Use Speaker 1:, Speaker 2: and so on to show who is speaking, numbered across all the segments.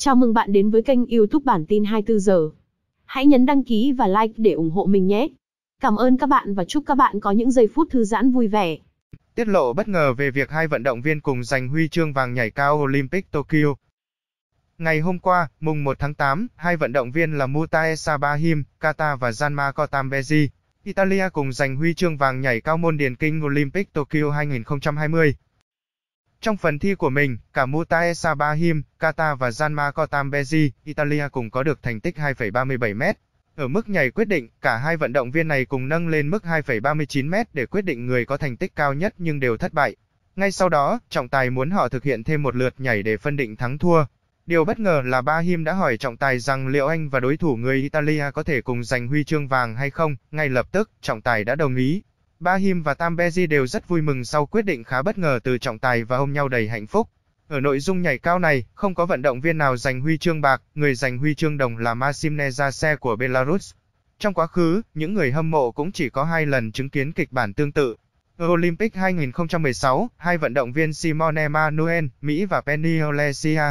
Speaker 1: Chào mừng bạn đến với kênh youtube Bản tin 24 giờ. Hãy nhấn đăng ký và like để ủng hộ mình nhé. Cảm ơn các bạn và chúc các bạn có những giây phút thư giãn vui vẻ.
Speaker 2: Tiết lộ bất ngờ về việc hai vận động viên cùng giành huy chương vàng nhảy cao Olympic Tokyo. Ngày hôm qua, mùng 1 tháng 8, hai vận động viên là Mutaesa Bahim, Qatar và Janma Kotambeji, Italia cùng giành huy chương vàng nhảy cao môn điền kinh Olympic Tokyo 2020. Trong phần thi của mình, cả Mutae Sabahim, Kata và Janma Kotambeji, Italia cùng có được thành tích 2,37m. Ở mức nhảy quyết định, cả hai vận động viên này cùng nâng lên mức 2,39m để quyết định người có thành tích cao nhất nhưng đều thất bại. Ngay sau đó, trọng tài muốn họ thực hiện thêm một lượt nhảy để phân định thắng thua. Điều bất ngờ là Bahim đã hỏi trọng tài rằng liệu anh và đối thủ người Italia có thể cùng giành huy chương vàng hay không, ngay lập tức, trọng tài đã đồng ý, Bahim và Tambezi đều rất vui mừng sau quyết định khá bất ngờ từ trọng tài và hôn nhau đầy hạnh phúc. Ở nội dung nhảy cao này, không có vận động viên nào giành huy chương bạc, người giành huy chương đồng là Maxim Nezase của Belarus. Trong quá khứ, những người hâm mộ cũng chỉ có hai lần chứng kiến kịch bản tương tự. Ở Olympic 2016, hai vận động viên Simone Manuel, Mỹ và Penny Olesia,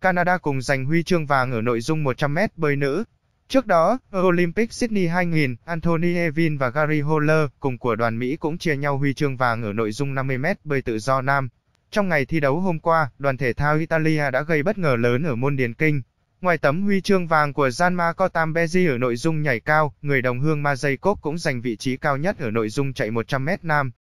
Speaker 2: Canada cùng giành huy chương vàng ở nội dung 100m bơi nữ, Trước đó, ở Olympic Sydney 2000, Anthony Evin và Gary Holler cùng của đoàn Mỹ cũng chia nhau huy chương vàng ở nội dung 50m bơi tự do nam. Trong ngày thi đấu hôm qua, đoàn thể thao Italia đã gây bất ngờ lớn ở môn điền kinh. Ngoài tấm huy chương vàng của Gianmarco Tambesi ở nội dung nhảy cao, người đồng hương Mazejkov cũng giành vị trí cao nhất ở nội dung chạy 100m nam.